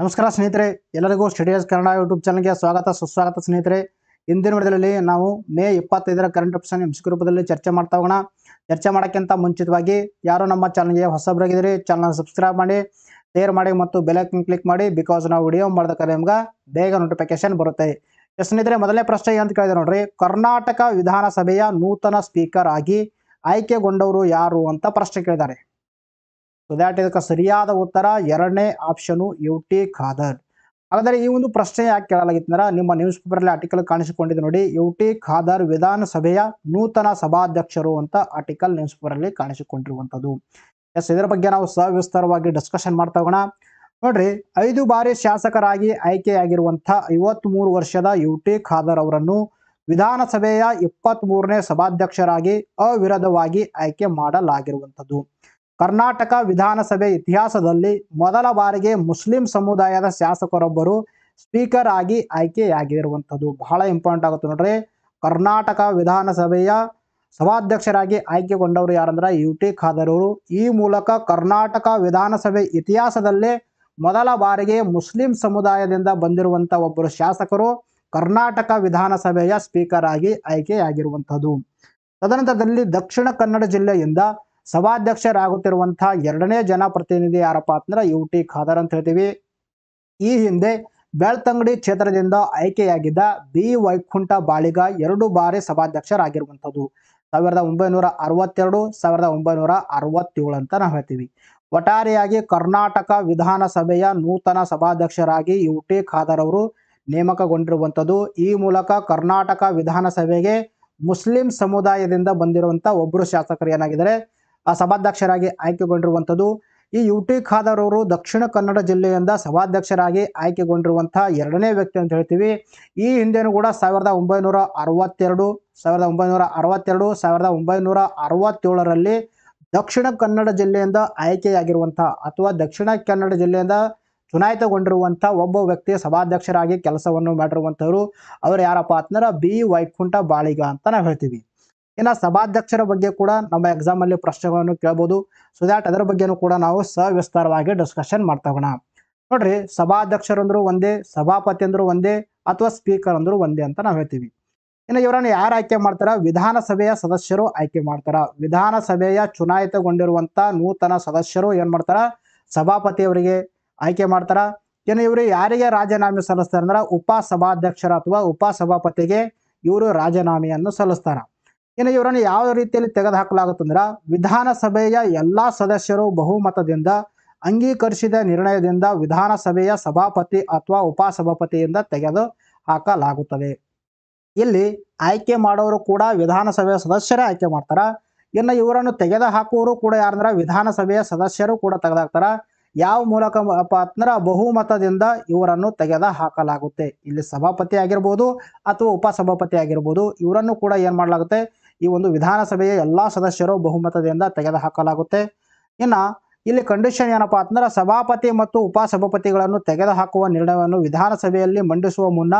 ನಮಸ್ಕಾರ ಸ್ನೇಹಿತರೆ ಎಲ್ಲರಿಗೂ ಸ್ಟಡಿಯಸ್ ಕನ್ನಡ ಯೂಟ್ಯೂಬ್ ಚಾನಲ್ಗೆ ಸ್ವಾಗತ ಸುಸ್ವಾಗತ ಸ್ನೇಹಿತರೆ ಇಂದಿನ ವಿಡಿಯೋದಲ್ಲಿ ನಾವು ಮೇ ಇಪ್ಪತ್ತೈದರ ಕರೆಂಟ್ ಎಂ ಸಿ ರೂಪದಲ್ಲಿ ಚರ್ಚೆ ಮಾಡ್ತಾ ಹೋಗೋಣ ಚರ್ಚೆ ಮಾಡೋಕ್ಕಿಂತ ಮುಂಚಿತವಾಗಿ ಯಾರು ನಮ್ಮ ಚಾನಲ್ಗೆ ಹೊಸಬ್ರಾಗಿದ್ದೀರಿ ಚಾನಲ್ ಸಬ್ಸ್ಕ್ರೈಬ್ ಮಾಡಿ ಶೇರ್ ಮಾಡಿ ಮತ್ತು ಬೆಲೈಕನ್ ಕ್ಲಿಕ್ ಮಾಡಿ ಬಿಕಾಸ್ ನಾವು ವಿಡಿಯೋ ಮಾಡಿದ ನಿಮ್ಗೆ ಬೇಗ ನೋಟಿಫಿಕೇಶನ್ ಬರುತ್ತೆ ಸ್ನೇಹಿತರೆ ಮೊದಲನೇ ಪ್ರಶ್ನೆ ಅಂತ ಕೇಳಿದೆ ನೋಡ್ರಿ ಕರ್ನಾಟಕ ವಿಧಾನಸಭೆಯ ನೂತನ ಸ್ಪೀಕರ್ ಆಗಿ ಆಯ್ಕೆಗೊಂಡವರು ಯಾರು ಅಂತ ಪ್ರಶ್ನೆ ಕೇಳಿದ್ದಾರೆ ಸೊ ದ್ಯಾಟ್ ಇದಕ್ಕೆ ಸರಿಯಾದ ಉತ್ತರ ಎರಡನೇ ಆಪ್ಷನು ಯು ಟಿ ಖಾದರ್ ಹಾಗಾದರೆ ಈ ಒಂದು ಪ್ರಶ್ನೆ ಯಾಕೆ ಕೇಳಲಾಗಿತ್ತಂದ್ರೆ ನಿಮ್ಮ ನ್ಯೂಸ್ ಪೇಪರಲ್ಲಿ ಆರ್ಟಿಕಲ್ ಕಾಣಿಸಿಕೊಂಡಿದೆ ನೋಡಿ ಯು ಟಿ ಖಾದರ್ ವಿಧಾನಸಭೆಯ ನೂತನ ಸಭಾಧ್ಯಕ್ಷರು ಅಂತ ಆರ್ಟಿಕಲ್ ನ್ಯೂಸ್ ಪೇಪರಲ್ಲಿ ಕಾಣಿಸಿಕೊಂಡಿರುವಂಥದ್ದು ಎಸ್ ಇದರ ಬಗ್ಗೆ ನಾವು ಸವಿಸ್ತಾರವಾಗಿ ಡಿಸ್ಕಷನ್ ಮಾಡ್ತಾ ಹೋಗೋಣ ನೋಡ್ರಿ ಐದು ಬಾರಿ ಶಾಸಕರಾಗಿ ಆಯ್ಕೆಯಾಗಿರುವಂಥ ಐವತ್ತ್ಮೂರು ವರ್ಷದ ಯು ಟಿ ಖಾದರ್ ಅವರನ್ನು ವಿಧಾನಸಭೆಯ ಇಪ್ಪತ್ತ್ ಮೂರನೇ ಸಭಾಧ್ಯಕ್ಷರಾಗಿ ಅವಿರೋಧವಾಗಿ ಆಯ್ಕೆ ಮಾಡಲಾಗಿರುವಂಥದ್ದು ಕರ್ನಾಟಕ ವಿಧಾನಸಭೆ ಇತಿಹಾಸದಲ್ಲಿ ಮೊದಲ ಬಾರಿಗೆ ಮುಸ್ಲಿಂ ಸಮುದಾಯದ ಶಾಸಕರೊಬ್ಬರು ಸ್ಪೀಕರ್ ಆಗಿ ಆಯ್ಕೆಯಾಗಿರುವಂಥದ್ದು ಬಹಳ ಇಂಪಾರ್ಟೆಂಟ್ ಆಗುತ್ತೆ ನೋಡ್ರಿ ಕರ್ನಾಟಕ ವಿಧಾನಸಭೆಯ ಸಭಾಧ್ಯಕ್ಷರಾಗಿ ಆಯ್ಕೆಗೊಂಡವರು ಯಾರಂದ್ರೆ ಯು ಟಿ ಖಾದರ್ ಅವರು ಈ ಮೂಲಕ ಕರ್ನಾಟಕ ವಿಧಾನಸಭೆ ಇತಿಹಾಸದಲ್ಲೇ ಮೊದಲ ಬಾರಿಗೆ ಮುಸ್ಲಿಂ ಸಮುದಾಯದಿಂದ ಬಂದಿರುವಂಥ ಒಬ್ಬರು ಶಾಸಕರು ಕರ್ನಾಟಕ ವಿಧಾನಸಭೆಯ ಸ್ಪೀಕರ್ ಆಗಿ ಆಯ್ಕೆಯಾಗಿರುವಂಥದ್ದು ತದನಂತರದಲ್ಲಿ ದಕ್ಷಿಣ ಕನ್ನಡ ಜಿಲ್ಲೆಯಿಂದ ಸಭಾಧ್ಯಕ್ಷರಾಗುತ್ತಿರುವಂತಹ ಎರಡನೇ ಜನಪ್ರತಿನಿಧಿ ಯಾರಪ್ಪ ಅಂದ್ರೆ ಯು ಟಿ ಖಾದರ್ ಅಂತ ಹೇಳ್ತೀವಿ ಈ ಹಿಂದೆ ಬೆಳ್ತಂಗಡಿ ಕ್ಷೇತ್ರದಿಂದ ಆಯ್ಕೆಯಾಗಿದ್ದ ಬಿ ವೈಕುಂಠ ಬಾಳಿಗ ಎರಡು ಬಾರಿ ಸಭಾಧ್ಯಕ್ಷರಾಗಿರುವಂಥದ್ದು ಸಾವಿರದ ಒಂಬೈನೂರ ಅರವತ್ತೆರಡು ಸಾವಿರದ ಒಂಬೈನೂರ ಅರವತ್ತೇಳು ಅಂತ ನಾವು ಹೇಳ್ತೀವಿ ಒಟ್ಟಾರೆಯಾಗಿ ಕರ್ನಾಟಕ ವಿಧಾನಸಭೆಯ ನೂತನ ಸಭಾಧ್ಯಕ್ಷರಾಗಿ ಯು ಟಿ ಖಾದರ್ ಅವರು ನೇಮಕಗೊಂಡಿರುವಂಥದ್ದು ಈ ಮೂಲಕ ಕರ್ನಾಟಕ ವಿಧಾನಸಭೆಗೆ ಮುಸ್ಲಿಂ ಸಮುದಾಯದಿಂದ ಬಂದಿರುವಂಥ ಒಬ್ಬರು ಶಾಸಕರು ಏನಾಗಿದ್ದಾರೆ ಸಭಾಧ್ಯಕ್ಷರಾಗಿ ಆಯ್ಕೆಗೊಂಡಿರುವಂಥದ್ದು ಈ ಯು ಟಿ ಖಾದರ್ ಅವರು ದಕ್ಷಿಣ ಕನ್ನಡ ಜಿಲ್ಲೆಯಿಂದ ಸಭಾಧ್ಯಕ್ಷರಾಗಿ ಆಯ್ಕೆಗೊಂಡಿರುವಂಥ ಎರಡನೇ ವ್ಯಕ್ತಿ ಅಂತ ಹೇಳ್ತೀವಿ ಈ ಹಿಂದೆನೂ ಕೂಡ ಸಾವಿರದ ಒಂಬೈನೂರ ಅರವತ್ತೆರಡು ಸಾವಿರದ ಒಂಬೈನೂರ ಅರವತ್ತೆರಡು ಸಾವಿರದ ಒಂಬೈನೂರ ಅರವತ್ತೇಳರಲ್ಲಿ ದಕ್ಷಿಣ ಕನ್ನಡ ಜಿಲ್ಲೆಯಿಂದ ಆಯ್ಕೆಯಾಗಿರುವಂಥ ಅಥವಾ ದಕ್ಷಿಣ ಕನ್ನಡ ಜಿಲ್ಲೆಯಿಂದ ಚುನಾಯಿತಗೊಂಡಿರುವಂಥ ಒಬ್ಬ ವ್ಯಕ್ತಿ ಸಭಾಧ್ಯಕ್ಷರಾಗಿ ಕೆಲಸವನ್ನು ಮಾಡಿರುವಂಥವ್ರು ಅವರು ಯಾರಪ್ಪ ಅಂತಂದ್ರೆ ಬಿ ವೈಕುಂಠ ಬಾಳಿಗ ಅಂತ ನಾವು ಹೇಳ್ತೀವಿ ಇನ್ನ ಸಭಾಧ್ಯಕ್ಷರ ಬಗ್ಗೆ ಕೂಡ ನಮ್ಮ ಎಕ್ಸಾಮ್ ಅಲ್ಲಿ ಪ್ರಶ್ನೆಗಳನ್ನು ಕೇಳಬಹುದು ಸೊ ದಾಟ್ ಅದರ ಬಗ್ಗೆನೂ ಕೂಡ ನಾವು ಸವಿಸ್ತಾರವಾಗಿ ಡಿಸ್ಕಷನ್ ಮಾಡ್ತಾ ಹೋಗೋಣ ನೋಡ್ರಿ ಅಂದ್ರೂ ಒಂದೇ ಸಭಾಪತಿ ಅಂದ್ರೂ ಒಂದೇ ಅಥವಾ ಸ್ಪೀಕರ್ ಅಂದ್ರೂ ಒಂದೇ ಅಂತ ನಾವು ಹೇಳ್ತೀವಿ ಇನ್ನು ಇವರನ್ನು ಯಾರು ಆಯ್ಕೆ ಮಾಡ್ತಾರ ವಿಧಾನಸಭೆಯ ಸದಸ್ಯರು ಆಯ್ಕೆ ಮಾಡ್ತಾರ ವಿಧಾನಸಭೆಯ ಚುನಾಯಿತಗೊಂಡಿರುವಂತ ನೂತನ ಸದಸ್ಯರು ಏನ್ ಮಾಡ್ತಾರ ಸಭಾಪತಿಯವರಿಗೆ ಆಯ್ಕೆ ಮಾಡ್ತಾರ ಇನ್ನು ಇವರು ಯಾರಿಗೆ ರಾಜೀನಾಮೆ ಸಲ್ಲಿಸ್ತಾರ ಅಂದ್ರೆ ಉಪ ಸಭಾಧ್ಯಕ್ಷರ ಅಥವಾ ಉಪ ಸಭಾಪತಿಗೆ ಇವರು ರಾಜೀನಾಮೆಯನ್ನು ಸಲ್ಲಿಸ್ತಾರ ಇನ್ನು ಇವರನ್ನು ಯಾವ ರೀತಿಯಲ್ಲಿ ತೆಗೆದುಹಾಕಲಾಗುತ್ತಂದ್ರೆ ವಿಧಾನಸಭೆಯ ಎಲ್ಲ ಸದಸ್ಯರು ಬಹುಮತದಿಂದ ಅಂಗೀಕರಿಸಿದ ನಿರ್ಣಯದಿಂದ ವಿಧಾನಸಭೆಯ ಸಭಾಪತಿ ಅಥವಾ ಉಪಸಭಾಪತಿಯಿಂದ ತೆಗೆದು ಹಾಕಲಾಗುತ್ತದೆ ಇಲ್ಲಿ ಆಯ್ಕೆ ಮಾಡೋರು ಕೂಡ ವಿಧಾನಸಭೆಯ ಸದಸ್ಯರೇ ಆಯ್ಕೆ ಮಾಡ್ತಾರ ಇನ್ನು ಇವರನ್ನು ತೆಗೆದು ಹಾಕುವವರು ಕೂಡ ಯಾರಂದ್ರೆ ವಿಧಾನಸಭೆಯ ಸದಸ್ಯರು ಕೂಡ ತೆಗೆದಾಕ್ತಾರ ಯಾವ ಮೂಲಕ ಅಂದ್ರೆ ಬಹುಮತದಿಂದ ಇವರನ್ನು ತೆಗೆದ ಹಾಕಲಾಗುತ್ತೆ ಇಲ್ಲಿ ಸಭಾಪತಿ ಆಗಿರ್ಬೋದು ಅಥವಾ ಉಪಸಭಾಪತಿ ಆಗಿರ್ಬೋದು ಇವರನ್ನು ಕೂಡ ಏನು ಮಾಡಲಾಗುತ್ತೆ ಈ ಒಂದು ವಿಧಾನಸಭೆಯ ಎಲ್ಲ ಸದಸ್ಯರು ಬಹುಮತದಿಂದ ತೆಗೆದುಹಾಕಲಾಗುತ್ತೆ ಇನ್ನು ಇಲ್ಲಿ ಕಂಡೀಷನ್ ಏನಪ್ಪಾ ಅಂತಂದ್ರೆ ಸಭಾಪತಿ ಮತ್ತು ಉಪಸಭಾಪತಿಗಳನ್ನು ತೆಗೆದುಹಾಕುವ ನಿರ್ಣಯವನ್ನು ವಿಧಾನಸಭೆಯಲ್ಲಿ ಮಂಡಿಸುವ ಮುನ್ನ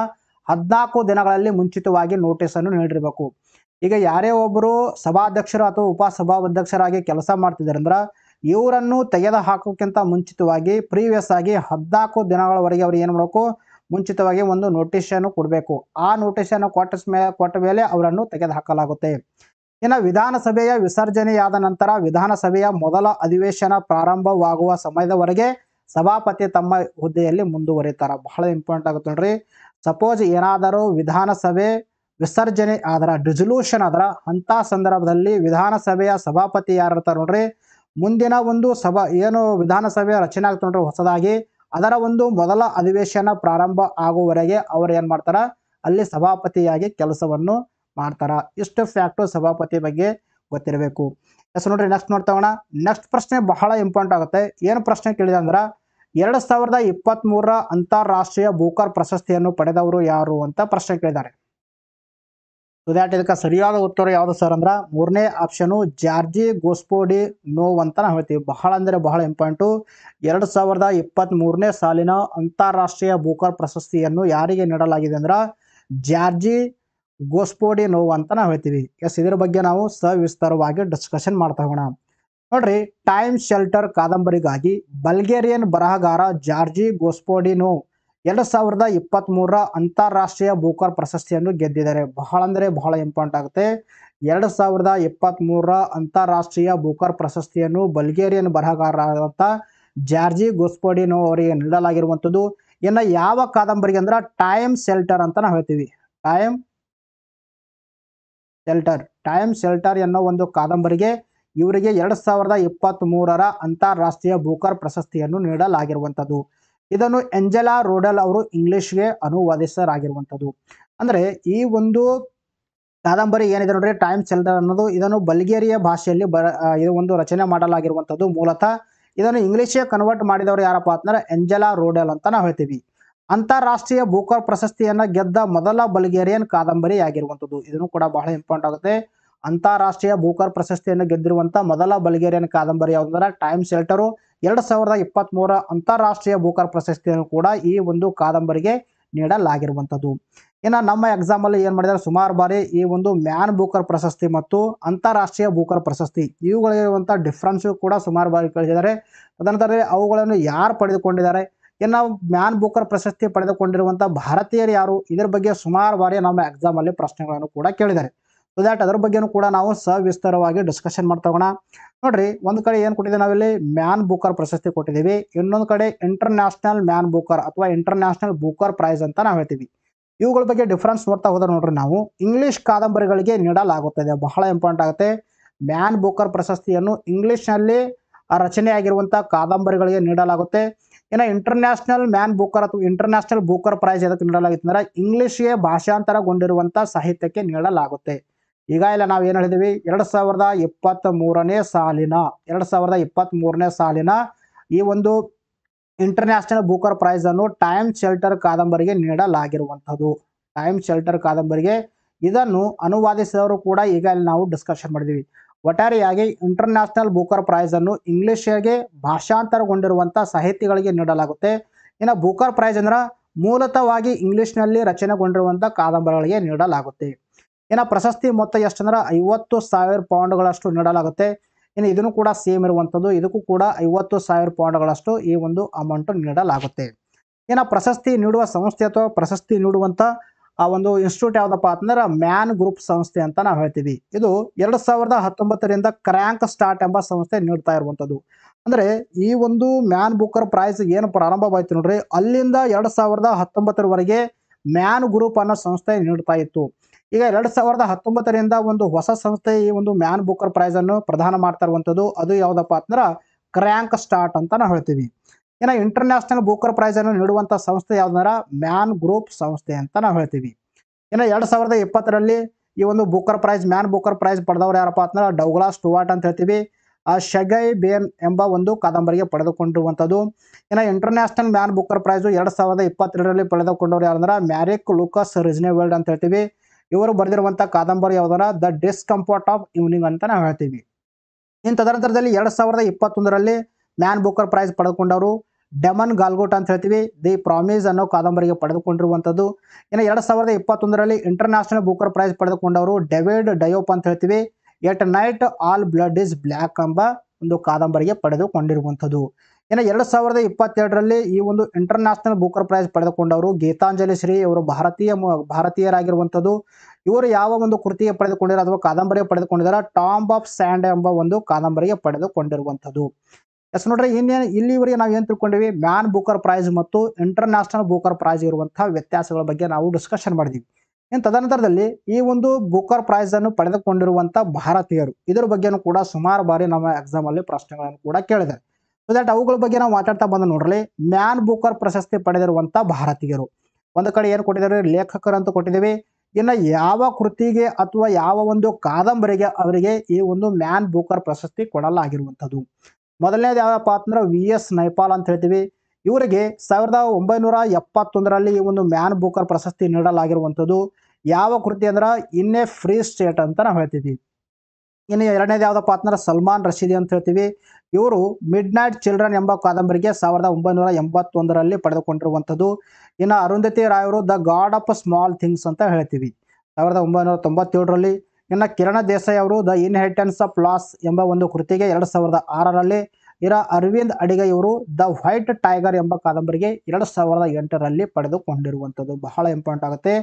ಹದಿನಾಲ್ಕು ದಿನಗಳಲ್ಲಿ ಮುಂಚಿತವಾಗಿ ನೋಟಿಸ್ ಅನ್ನು ನೀಡಿರಬೇಕು ಈಗ ಯಾರೇ ಒಬ್ಬರು ಸಭಾಧ್ಯಕ್ಷರು ಅಥವಾ ಉಪಸಭಾಧ್ಯಕ್ಷರಾಗಿ ಕೆಲಸ ಅಂದ್ರೆ ಇವರನ್ನು ತೆಗೆದುಹಾಕೋಕ್ಕಿಂತ ಮುಂಚಿತವಾಗಿ ಪ್ರೀವಿಯಸ್ ಆಗಿ ಹದಿನಾಲ್ಕು ದಿನಗಳವರೆಗೆ ಅವ್ರು ಏನು ಮಾಡಬೇಕು ಮುಂಚಿತವಾಗಿ ಒಂದು ನೋಟಿಸನ್ನು ಕೊಡಬೇಕು ಆ ನೋಟಿಸನ್ನು ಕೊಟ್ಟ ಕೊಟ್ಟ ಮೇಲೆ ಅವರನ್ನು ತೆಗೆದುಹಾಕಲಾಗುತ್ತೆ ಇನ್ನು ವಿಧಾನಸಭೆಯ ವಿಸರ್ಜನೆಯಾದ ನಂತರ ವಿಧಾನಸಭೆಯ ಮೊದಲ ಅಧಿವೇಶನ ಪ್ರಾರಂಭವಾಗುವ ಸಮಯದವರೆಗೆ ಸಭಾಪತಿ ತಮ್ಮ ಹುದ್ದೆಯಲ್ಲಿ ಮುಂದುವರಿತಾರೆ ಬಹಳ ಇಂಪಾರ್ಟೆಂಟ್ ಆಗುತ್ತೆ ನೋಡ್ರಿ ಸಪೋಸ್ ಏನಾದರೂ ವಿಧಾನಸಭೆ ವಿಸರ್ಜನೆ ಆದ್ರ ಡಿಸಲ್ಯೂಷನ್ ಆದ್ರ ಅಂಥ ಸಂದರ್ಭದಲ್ಲಿ ವಿಧಾನಸಭೆಯ ಸಭಾಪತಿ ಯಾರು ಇರ್ತಾರೆ ನೋಡ್ರಿ ಮುಂದಿನ ಒಂದು ಸಭಾ ಏನು ವಿಧಾನಸಭೆಯ ರಚನೆ ಆಗ್ತಾ ನೋಡ್ರಿ ಹೊಸದಾಗಿ ಅದರ ಒಂದು ಮೊದಲ ಅಧಿವೇಶನ ಪ್ರಾರಂಭ ಆಗುವವರೆಗೆ ಅವರು ಏನು ಮಾಡ್ತಾರ ಅಲ್ಲಿ ಸಭಾಪತಿಯಾಗಿ ಕೆಲಸವನ್ನು ಮಾಡ್ತಾರ ಇಷ್ಟು ಫ್ಯಾಕ್ಟು ಸಭಾಪತಿ ಬಗ್ಗೆ ಗೊತ್ತಿರಬೇಕು ಎಸ್ ನೋಡ್ರಿ ನೆಕ್ಸ್ಟ್ ನೋಡ್ತಾವಣ ನೆಕ್ಸ್ಟ್ ಪ್ರಶ್ನೆ ಬಹಳ ಇಂಪಾರ್ಟೆಂಟ್ ಆಗುತ್ತೆ ಏನು ಪ್ರಶ್ನೆ ಕೇಳಿದೆ ಅಂದ್ರೆ ಎರಡು ಸಾವಿರದ ಇಪ್ಪತ್ತ್ಮೂರರ ಅಂತಾರಾಷ್ಟ್ರೀಯ ಭೂಕರ್ ಪ್ರಶಸ್ತಿಯನ್ನು ಪಡೆದವರು ಯಾರು ಅಂತ ಪ್ರಶ್ನೆ ಕೇಳಿದ್ದಾರೆ ಸೊ ದ್ಯಾಟ್ ಇದಕ್ಕೆ ಸರಿಯಾದ ಉತ್ತರ ಯಾವುದು ಸರ್ ಅಂದ್ರೆ ಮೂರನೇ ಆಪ್ಷನು ಜಾರ್ಜಿ ಗೋಸ್ಪೋಡಿ ನೋವ್ ಅಂತ ನಾವು ಹೇಳ್ತೀವಿ ಬಹಳ ಅಂದರೆ ಬಹಳ ಇಂಪಾರ್ಟೆಂಟು ಎರಡು ಸಾವಿರದ ಮೂರನೇ ಸಾಲಿನ ಅಂತಾರಾಷ್ಟ್ರೀಯ ಬೂಕರ್ ಪ್ರಶಸ್ತಿಯನ್ನು ಯಾರಿಗೆ ನೀಡಲಾಗಿದೆ ಅಂದ್ರೆ ಜಾರ್ಜಿ ಗೋಸ್ಪೋಡಿ ನೋವ್ ಅಂತ ನಾವು ಹೇಳ್ತೀವಿ ಎಸ್ ಇದರ ಬಗ್ಗೆ ನಾವು ಸವಿಸ್ತಾರವಾಗಿ ಡಿಸ್ಕಷನ್ ಮಾಡ್ತಾ ಹೋಗೋಣ ನೋಡ್ರಿ ಟೈಮ್ ಶೆಲ್ಟರ್ ಕಾದಂಬರಿಗಾಗಿ ಬಲ್ಗೇರಿಯನ್ ಬರಹಗಾರ ಜಾರ್ಜಿ ಗೋಸ್ಪೋಡಿ ನೋವ್ ಎರಡ್ ಸಾವಿರದ ಇಪ್ಪತ್ತ್ಮೂರರ ಅಂತಾರಾಷ್ಟ್ರೀಯ ಬೂಕರ್ ಪ್ರಶಸ್ತಿಯನ್ನು ಗೆದ್ದಿದ್ದಾರೆ ಬಹಳ ಅಂದರೆ ಬಹಳ ಇಂಪಾರ್ಟೆಂಟ್ ಆಗುತ್ತೆ ಎರಡ್ ಸಾವಿರದ ಇಪ್ಪತ್ತ್ಮೂರರ ಅಂತಾರಾಷ್ಟ್ರೀಯ ಬೂಕರ್ ಪ್ರಶಸ್ತಿಯನ್ನು ಬಲ್ಗೇರಿಯನ್ ಬರಹಗಾರರಾದಂಥ ಜಾರ್ಜಿ ಗೋಸ್ಪೋಡಿನೋ ಅವರಿಗೆ ನೀಡಲಾಗಿರುವಂಥದ್ದು ಇನ್ನು ಯಾವ ಕಾದಂಬರಿಗೆ ಅಂದ್ರೆ ಟೈಮ್ ಸೆಲ್ಟರ್ ಅಂತ ನಾವು ಹೇಳ್ತೀವಿ ಟೈಮ್ ಸೆಲ್ಟರ್ ಟೈಮ್ ಸೆಲ್ಟರ್ ಎನ್ನೋ ಒಂದು ಕಾದಂಬರಿಗೆ ಇವರಿಗೆ ಎರಡ್ ಸಾವಿರದ ಇಪ್ಪತ್ತ್ ಮೂರರ ಅಂತಾರಾಷ್ಟ್ರೀಯ ಬೂಕರ್ ಪ್ರಶಸ್ತಿಯನ್ನು ನೀಡಲಾಗಿರುವಂಥದ್ದು ಇದನ್ನು ಎಂಜೆಲಾ ರೋಡಲ್ ಅವರು ಇಂಗ್ಲಿಷ್ಗೆ ಅನುವಾದಿಸರಾಗಿರುವಂಥದ್ದು ಅಂದರೆ ಈ ಒಂದು ಕಾದಂಬರಿ ಏನಿದೆ ನೋಡ್ರಿ ಟೈಮ್ ಸೆಲ್ಡರ್ ಅನ್ನೋದು ಇದನ್ನು ಬಲ್ಗೇರಿಯ ಭಾಷೆಯಲ್ಲಿ ಬ ಇದು ಒಂದು ರಚನೆ ಮಾಡಲಾಗಿರುವಂಥದ್ದು ಮೂಲತಃ ಇದನ್ನು ಇಂಗ್ಲಿಷ್ಗೆ ಕನ್ವರ್ಟ್ ಮಾಡಿದವರು ಯಾರಪ್ಪ ಅಂತಂದ್ರೆ ಎಂಜೆಲಾ ರೋಡೆಲ್ ಅಂತ ನಾವು ಹೇಳ್ತೀವಿ ಅಂತಾರಾಷ್ಟ್ರೀಯ ಬೂಕರ್ ಪ್ರಶಸ್ತಿಯನ್ನು ಗೆದ್ದ ಮೊದಲ ಬಲ್ಗೇರಿಯನ್ ಕಾದಂಬರಿ ಆಗಿರುವಂಥದ್ದು ಇದನ್ನು ಕೂಡ ಬಹಳ ಇಂಪಾರ್ಟೆಂಟ್ ಆಗುತ್ತೆ ಅಂತಾರಾಷ್ಟ್ರೀಯ ಭೂಕರ್ ಪ್ರಶಸ್ತಿಯನ್ನು ಗೆದ್ದಿರುವಂಥ ಮೊದಲ ಬಲ್ಗೇರಿಯನ್ ಕಾದಂಬರಿ ಯಾವುದಂದ್ರೆ ಟೈಮ್ ಸೆಲ್ಟರು ಎರಡು ಸಾವಿರದ ಮೂರ ಅಂತಾರಾಷ್ಟ್ರೀಯ ಭೂಕರ್ ಪ್ರಶಸ್ತಿಯನ್ನು ಕೂಡ ಈ ಒಂದು ಕಾದಂಬರಿಗೆ ನೀಡಲಾಗಿರುವಂಥದ್ದು ಇನ್ನು ನಮ್ಮ ಎಕ್ಸಾಮಲ್ಲಿ ಏನು ಮಾಡಿದ್ರೆ ಸುಮಾರು ಬಾರಿ ಈ ಒಂದು ಮ್ಯಾನ್ ಬೂಕರ್ ಪ್ರಶಸ್ತಿ ಮತ್ತು ಅಂತಾರಾಷ್ಟ್ರೀಯ ಭೂಕರ್ ಪ್ರಶಸ್ತಿ ಇವುಗಳಿರುವಂಥ ಡಿಫ್ರೆನ್ಸ್ ಕೂಡ ಸುಮಾರು ಬಾರಿ ಕಳಿಸಿದ್ದಾರೆ ತದನಂತರ ಅವುಗಳನ್ನು ಯಾರು ಪಡೆದುಕೊಂಡಿದ್ದಾರೆ ಇನ್ನು ಮ್ಯಾನ್ ಬೂಕರ್ ಪ್ರಶಸ್ತಿ ಪಡೆದುಕೊಂಡಿರುವಂಥ ಭಾರತೀಯರು ಯಾರು ಇದರ ಬಗ್ಗೆ ಸುಮಾರು ಬಾರಿ ನಮ್ಮ ಎಕ್ಸಾಮ್ ಅಲ್ಲಿ ಪ್ರಶ್ನೆಗಳನ್ನು ಕೂಡ ಕೇಳಿದ್ದಾರೆ ಸೊ ದ್ಯಾಟ್ ಅದ್ರ ಬಗ್ಗೆನೂ ಕೂಡ ನಾವು ಸವಿಸ್ತಾರವಾಗಿ ಡಿಸ್ಕಷನ್ ಹೋಗೋಣ ನೋಡ್ರಿ ಒಂದು ಕಡೆ ಏನು ಕೊಟ್ಟಿದ್ದೀವಿ ನಾವಿಲ್ಲಿ ಮ್ಯಾನ್ ಬುಕರ್ ಪ್ರಶಸ್ತಿ ಕೊಟ್ಟಿದ್ದೀವಿ ಇನ್ನೊಂದು ಕಡೆ ಇಂಟರ್ನ್ಯಾಷನಲ್ ಮ್ಯಾನ್ ಬುಕರ್ ಅಥವಾ ಇಂಟರ್ನ್ಯಾಷನಲ್ ಬುಕರ್ ಪ್ರೈಸ್ ಅಂತ ನಾವು ಹೇಳ್ತೀವಿ ಇವುಗಳ ಬಗ್ಗೆ ಡಿಫ್ರೆನ್ಸ್ ನೋಡ್ತಾ ಹೋದ್ರೆ ನೋಡ್ರಿ ನಾವು ಇಂಗ್ಲಿಷ್ ಕಾದಂಬರಿಗಳಿಗೆ ನೀಡಲಾಗುತ್ತದೆ ಬಹಳ ಇಂಪಾರ್ಟೆಂಟ್ ಆಗುತ್ತೆ ಮ್ಯಾನ್ ಬುಕರ್ ಪ್ರಶಸ್ತಿಯನ್ನು ಇಂಗ್ಲೀಷ್ನಲ್ಲಿ ರಚನೆಯಾಗಿರುವಂಥ ಕಾದಂಬರಿಗಳಿಗೆ ನೀಡಲಾಗುತ್ತೆ ಇನ್ನು ಇಂಟರ್ನ್ಯಾಷನಲ್ ಮ್ಯಾನ್ ಬುಕರ್ ಅಥವಾ ಇಂಟರ್ನ್ಯಾಷನಲ್ ಬುಕರ್ ಪ್ರೈಸ್ ಎದಕ್ಕೆ ನೀಡಲಾಗುತ್ತೆ ಅಂದರೆ ಇಂಗ್ಲೀಷ್ಗೆ ಭಾಷಾಂತರಗೊಂಡಿರುವಂಥ ಸಾಹಿತ್ಯಕ್ಕೆ ನೀಡಲಾಗುತ್ತೆ ಈಗ ಈಗಾಗಲೇ ನಾವು ಏನು ಹೇಳಿದ್ವಿ ಎರಡು ಸಾವಿರದ ಇಪ್ಪತ್ತ್ ಮೂರನೇ ಸಾಲಿನ ಎರಡು ಸಾವಿರದ ಇಪ್ಪತ್ತ್ ಮೂರನೇ ಸಾಲಿನ ಈ ಒಂದು ಇಂಟರ್ನ್ಯಾಷನಲ್ ಬುಕರ್ ಪ್ರೈಸ್ ಅನ್ನು ಟೈಮ್ ಶೆಲ್ಟರ್ ಕಾದಂಬರಿಗೆ ನೀಡಲಾಗಿರುವಂಥದ್ದು ಟೈಮ್ ಶೆಲ್ಟರ್ ಕಾದಂಬರಿಗೆ ಇದನ್ನು ಅನುವಾದಿಸಿದವರು ಕೂಡ ಇಲ್ಲಿ ನಾವು ಡಿಸ್ಕಷನ್ ಮಾಡಿದ್ವಿ ಒಟ್ಟಾರೆಯಾಗಿ ಇಂಟರ್ನ್ಯಾಷನಲ್ ಬುಕರ್ ಪ್ರೈಸ್ ಅನ್ನು ಇಂಗ್ಲಿಷ್ಗೆ ಭಾಷಾಂತರಗೊಂಡಿರುವಂತಹ ಸಾಹಿತಿಗಳಿಗೆ ನೀಡಲಾಗುತ್ತೆ ಇನ್ನು ಬುಕರ್ ಪ್ರೈಸ್ ಅಂದ್ರೆ ಮೂಲತಃವಾಗಿ ಇಂಗ್ಲಿಷ್ನಲ್ಲಿ ರಚನೆಗೊಂಡಿರುವಂತಹ ಕಾದಂಬರಿಗಳಿಗೆ ನೀಡಲಾಗುತ್ತೆ ಏನ ಪ್ರಶಸ್ತಿ ಮೊತ್ತ ಎಷ್ಟಂದ್ರೆ ಐವತ್ತು ಸಾವಿರ ಪೌಂಡ್ಗಳಷ್ಟು ನೀಡಲಾಗುತ್ತೆ ಇನ್ನು ಇದನ್ನು ಕೂಡ ಸೇಮ್ ಇರುವಂಥದ್ದು ಇದಕ್ಕೂ ಕೂಡ ಐವತ್ತು ಸಾವಿರ ಪೌಂಡ್ಗಳಷ್ಟು ಈ ಒಂದು ಅಮೌಂಟ್ ನೀಡಲಾಗುತ್ತೆ ಏನ ಪ್ರಶಸ್ತಿ ನೀಡುವ ಸಂಸ್ಥೆ ಅಥವಾ ಪ್ರಶಸ್ತಿ ನೀಡುವಂಥ ಆ ಒಂದು ಇನ್ಸ್ಟಿಟ್ಯೂಟ್ ಯಾವುದಪ್ಪ ಅಂತಂದ್ರೆ ಮ್ಯಾನ್ ಗ್ರೂಪ್ ಸಂಸ್ಥೆ ಅಂತ ನಾವು ಹೇಳ್ತೀವಿ ಇದು ಎರಡು ಸಾವಿರದ ಹತ್ತೊಂಬತ್ತರಿಂದ ಕ್ರ್ಯಾಂಕ್ ಸ್ಟಾರ್ಟ್ ಎಂಬ ಸಂಸ್ಥೆ ನೀಡ್ತಾ ಇರುವಂಥದ್ದು ಅಂದರೆ ಈ ಒಂದು ಮ್ಯಾನ್ ಬುಕ್ಕರ್ ಪ್ರೈಸ್ ಏನು ಪ್ರಾರಂಭವಾಯಿತು ನೋಡ್ರಿ ಅಲ್ಲಿಂದ ಎರಡು ಸಾವಿರದ ಹತ್ತೊಂಬತ್ತರವರೆಗೆ ಮ್ಯಾನ್ ಗ್ರೂಪ್ ಅನ್ನೋ ಸಂಸ್ಥೆ ನೀಡ್ತಾ ಇತ್ತು ಈಗ ಎರಡು ಸಾವಿರದ ಹತ್ತೊಂಬತ್ತರಿಂದ ಒಂದು ಹೊಸ ಸಂಸ್ಥೆ ಈ ಒಂದು ಮ್ಯಾನ್ ಬುಕ್ಕರ್ ಪ್ರೈಸನ್ನು ಪ್ರದಾನ ಮಾಡ್ತಾ ಇರುವಂಥದ್ದು ಅದು ಯಾವ್ದಪ್ಪ ಅಂದ್ರೆ ಕ್ರ್ಯಾಂಕ್ ಸ್ಟಾರ್ಟ್ ಅಂತ ನಾವು ಹೇಳ್ತೀವಿ ಇನ್ನು ಇಂಟರ್ನ್ಯಾಷನಲ್ ಬುಕ್ಕರ್ ಪ್ರೈಸನ್ನು ನೀಡುವಂಥ ಸಂಸ್ಥೆ ಯಾವ್ದಾರ ಮ್ಯಾನ್ ಗ್ರೂಪ್ ಸಂಸ್ಥೆ ಅಂತ ನಾವು ಹೇಳ್ತೀವಿ ಇನ್ನು ಎರಡ್ ಸಾವಿರದ ಇಪ್ಪತ್ತರಲ್ಲಿ ಈ ಒಂದು Booker Prize Man Booker Prize ಪಡೆದವರು ಯಾರಪ್ಪ ಅಂದ್ರೆ ಡೌಗ್ಲಾ ಸ್ಟುವಾರ್ಟ್ ಅಂತ ಹೇಳ್ತೀವಿ ಆ ಶಗೈ ಬೇನ್ ಎಂಬ ಒಂದು ಕಾದಂಬರಿಗೆ ಪಡೆದುಕೊಂಡಿರುವಂಥದ್ದು ಇನ್ನು ಇಂಟರ್ನ್ಯಾಷನಲ್ ಮ್ಯಾನ್ ಬುಕ್ಕರ್ ಪ್ರೈಸು ಎರಡ್ ಸಾವಿರದ ಇಪ್ಪತ್ತೆರಡರಲ್ಲಿ ಪಡೆದುಕೊಂಡವರು ಯಾರಂದ್ರೆ ಮ್ಯಾರಿಕ್ ಲೂಕಸ್ ರಿಜ್ನೆವೆಲ್ಡ್ ಅಂತ ಹೇಳ್ತೀವಿ ಇವರು ಬರೆದಿರುವಂತಹ ಕಾದಂಬರಿ ಯಾವುದರ ದ ಡಿಸ್ಕಂಫರ್ಟ್ ಆಫ್ ಇವ್ನಿಂಗ್ ಅಂತ ನಾವು ಹೇಳ್ತೀವಿ ಇನ್ ತದನಂತರದಲ್ಲಿ ಎರಡ್ ಸಾವಿರದ ಇಪ್ಪತ್ತೊಂದರಲ್ಲಿ ಮ್ಯಾನ್ ಬುಕರ್ ಪ್ರೈಸ್ ಪಡೆದುಕೊಂಡವರು ಡೆಮನ್ ಗಾಲ್ಗೋಟ್ ಅಂತ ಹೇಳ್ತೀವಿ ದಿ ಪ್ರಾಮಿಸ್ ಅನ್ನೋ ಕಾದಂಬರಿಗೆ ಪಡೆದುಕೊಂಡಿರುವಂಥದ್ದು ಇನ್ನು ಎರಡ್ ಸಾವಿರದ ಇಪ್ಪತ್ತೊಂದರಲ್ಲಿ ಇಂಟರ್ನ್ಯಾಷನಲ್ ಬುಕರ್ ಪ್ರೈಸ್ ಪಡೆದುಕೊಂಡವರು ಡೆವಿಡ್ ಡಯೋಪ್ ಅಂತ ಹೇಳ್ತೀವಿ At Night All Blood Is Black ಎಂಬ ಒಂದು ಕಾದಂಬರಿಗೆ ಪಡೆದುಕೊಂಡಿರುವಂಥದ್ದು ಇನ್ನು ಎರಡು ಸಾವಿರದ ಇಪ್ಪತ್ತೆರಡರಲ್ಲಿ ಈ ಒಂದು ಇಂಟರ್ನ್ಯಾಷನಲ್ ಬುಕರ್ ಪ್ರೈಸ್ ಪಡೆದುಕೊಂಡವರು ಗೀತಾಂಜಲಿ ಶ್ರೀ ಇವರು ಭಾರತೀಯ ಭಾರತೀಯರಾಗಿರುವಂಥದ್ದು ಇವರು ಯಾವ ಒಂದು ಕೃತಿಯ ಪಡೆದುಕೊಂಡಿರೋ ಅಥವಾ ಕಾದಂಬರಿ ಪಡೆದುಕೊಂಡಿದ್ದಾರೆ ಟಾಂಬ್ ಆಫ್ ಸ್ಯಾಂಡ್ ಎಂಬ ಒಂದು ಕಾದಂಬರಿಗೆ ಪಡೆದುಕೊಂಡಿರುವಂಥದ್ದು ಎಸ್ ನೋಡ್ರಿ ಇನ್ನೇನು ಇಲ್ಲಿವರೆಗೆ ನಾವು ಏನು ತಿಳ್ಕೊಂಡಿವಿ ಮ್ಯಾನ್ ಬುಕರ್ ಪ್ರೈಸ್ ಮತ್ತು ಇಂಟರ್ನ್ಯಾಷನಲ್ ಬುಕರ್ ಪ್ರೈಸ್ ಇರುವಂತಹ ವ್ಯತ್ಯಾಸಗಳ ಬಗ್ಗೆ ನಾವು ಡಿಸ್ಕಷನ್ ಮಾಡಿದ್ವಿ ಇನ್ನು ತದನಂತರದಲ್ಲಿ ಈ ಒಂದು ಬುಕರ್ ಪ್ರೈಸ್ ಅನ್ನು ಪಡೆದುಕೊಂಡಿರುವಂತಹ ಭಾರತೀಯರು ಇದರ ಬಗ್ಗೆನೂ ಕೂಡ ಸುಮಾರು ಬಾರಿ ನಮ್ಮ ಎಕ್ಸಾಮ್ ಅಲ್ಲಿ ಪ್ರಶ್ನೆಗಳನ್ನು ಕೂಡ ಕೇಳಿದ್ದಾರೆ ಸೊ ದಟ್ ಅವುಗಳ ಬಗ್ಗೆ ನಾವು ಮಾತಾಡ್ತಾ ಬಂದ ನೋಡ್ರಿ ಮ್ಯಾನ್ ಬುಕರ್ ಪ್ರಶಸ್ತಿ ಪಡೆದಿರುವಂತಹ ಭಾರತೀಯರು ಒಂದು ಕಡೆ ಏನು ಕೊಟ್ಟಿದ್ದಾರೆ ಲೇಖಕರು ಅಂತ ಕೊಟ್ಟಿದ್ದೀವಿ ಇನ್ನು ಯಾವ ಕೃತಿಗೆ ಅಥವಾ ಯಾವ ಒಂದು ಕಾದಂಬರಿಗೆ ಅವರಿಗೆ ಈ ಒಂದು ಮ್ಯಾನ್ ಬುಕರ್ ಪ್ರಶಸ್ತಿ ಕೊಡಲಾಗಿರುವಂಥದ್ದು ಮೊದಲನೇದು ಯಾವಪ್ಪ ಅಂದ್ರೆ ವಿ ಎಸ್ ನೈಪಾಲ್ ಅಂತ ಹೇಳ್ತೀವಿ ಇವರಿಗೆ ಸಾವಿರದ ಒಂಬೈನೂರ ಎಪ್ಪತ್ತೊಂದರಲ್ಲಿ ಈ ಒಂದು ಮ್ಯಾನ್ ಬುಕರ್ ಪ್ರಶಸ್ತಿ ನೀಡಲಾಗಿರುವಂಥದ್ದು ಯಾವ ಕೃತಿ ಅಂದ್ರೆ ಇನ್ನೇ ಫ್ರೀ ಸ್ಟೇಟ್ ಅಂತ ನಾವು ಹೇಳ್ತೀವಿ ಇನ್ನು ಎರಡನೇದು ಯಾವುದಪ್ಪ ಅಂತಂದ್ರೆ ಸಲ್ಮಾನ್ ರಶೀದಿ ಅಂತ ಹೇಳ್ತೀವಿ ಇವರು ಮಿಡ್ ನೈಟ್ ಚಿಲ್ಡ್ರನ್ ಎಂಬ ಕಾದಂಬರಿಗೆ ಸಾವಿರದ ಒಂಬೈನೂರ ಎಂಬತ್ತೊಂದರಲ್ಲಿ ಪಡೆದುಕೊಂಡಿರುವಂಥದ್ದು ಇನ್ನು ಅರುಂಧತಿ ಅವರು The God of Small Things ಅಂತ ಹೇಳ್ತೀವಿ ಸಾವಿರದ ಒಂಬೈನೂರ ತೊಂಬತ್ತೇಳರಲ್ಲಿ ಇನ್ನು ಕಿರಣ ದೇಸಾಯಿ ಅವರು ದ ಇನ್ಹೆರಿಟೆನ್ಸ್ ಆಫ್ ಲಾಸ್ ಎಂಬ ಒಂದು ಕೃತಿಗೆ ಎರಡು ಸಾವಿರದ ಆರರಲ್ಲಿ ಇರ ಅರವಿಂದ್ ಅಡಿಗೈ ಅವರು ದ ವೈಟ್ ಟೈಗರ್ ಎಂಬ ಕಾದಂಬರಿಗೆ ಎರಡು ಸಾವಿರದ ಎಂಟರಲ್ಲಿ ಪಡೆದುಕೊಂಡಿರುವಂಥದ್ದು ಬಹಳ ಇಂಪಾರ್ಟೆಂಟ್ ಆಗುತ್ತೆ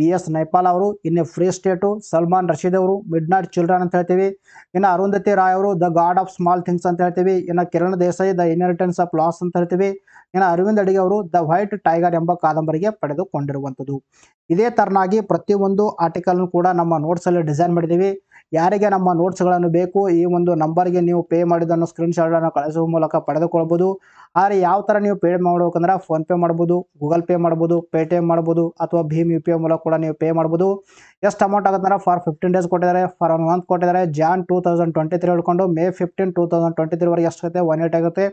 ವಿ ಎಸ್ ನೈಪಾಲ್ ಅವರು ಇನ್ನು ಫ್ರೀ ಸ್ಟೇಟು ಸಲ್ಮಾನ್ ರಶೀದ್ ಅವರು ಮಿಡ್ ನೈಟ್ ಚಿಲ್ಡ್ರನ್ ಅಂತ ಹೇಳ್ತೀವಿ ಇನ್ನು ಅರುಂಧತಿ ರಾಯ್ ಅವರು The God of Small Things ಅಂತ ಹೇಳ್ತೀವಿ ಇನ್ನು Kiran Desai The Inheritance of Loss ಅಂತ ಹೇಳ್ತೀವಿ ಇನ್ನು ಅರವಿಂದ್ ಅಡಿಗೆ ಅವರು ದ ವೈಟ್ ಟೈಗರ್ ಎಂಬ ಕಾದಂಬರಿಗೆ ಪಡೆದುಕೊಂಡಿರುವಂಥದ್ದು ಇದೇ ಥರನಾಗಿ ಪ್ರತಿಯೊಂದು ಆರ್ಟಿಕಲ್ನು ಕೂಡ ನಮ್ಮ ನೋಟ್ಸಲ್ಲಿ ಡಿಸೈನ್ ಮಾಡಿದ್ದೀವಿ ಯಾರಿಗೆ ನಮ್ಮ ನೋಟ್ಸ್ಗಳನ್ನು ಬೇಕು ಈ ಒಂದು ನಂಬರ್ಗೆ ನೀವು ಪೇ ಮಾಡಿದ್ದನ್ನು ಸ್ಕ್ರೀನ್ಶಾಟನ್ನು ಕಳಿಸುವ ಮೂಲಕ ಪಡೆದುಕೊಳ್ಬೋದು ಆದರೆ ಯಾವ ಥರ ನೀವು ಪೇ ಮಾಡಬೇಕಂದ್ರೆ ಫೋನ್ಪೇ ಮಾಡ್ಬೋದು ಗೂಗಲ್ ಪೇ ಮಾಡ್ಬೋದು ಪೇಟಿಎಂ ಮಾಡ್ಬೋದು ಅಥವಾ ಭೀಮ್ ಯು ಪಿ ಐ ಮೂಲಕ ಕೂಡ ನೀವು ಪೇ ಮಾಡ್ಬೋದು ಎಷ್ಟು ಅಮೌಂಟ್ ಆಗುತ್ತೆ ಅಂದ್ರೆ ಫಾರ್ ಫಿಫ್ಟೀನ್ ಡೇಸ್ ಕೊಟ್ಟಿದ್ದಾರೆ ಫಾರ್ ಒನ್ ಮಂತ್ ಕೊಟ್ಟಿದ್ದಾರೆ Jan two thousand twenty three ಹಿಡ್ಕೊಂಡು May fifteen two thousand twenty ತ್ರೀವರೆಗೆ ಎಷ್ಟಾಗುತ್ತೆ ಒನ್ ಏಟ್ ಆಗುತ್ತೆ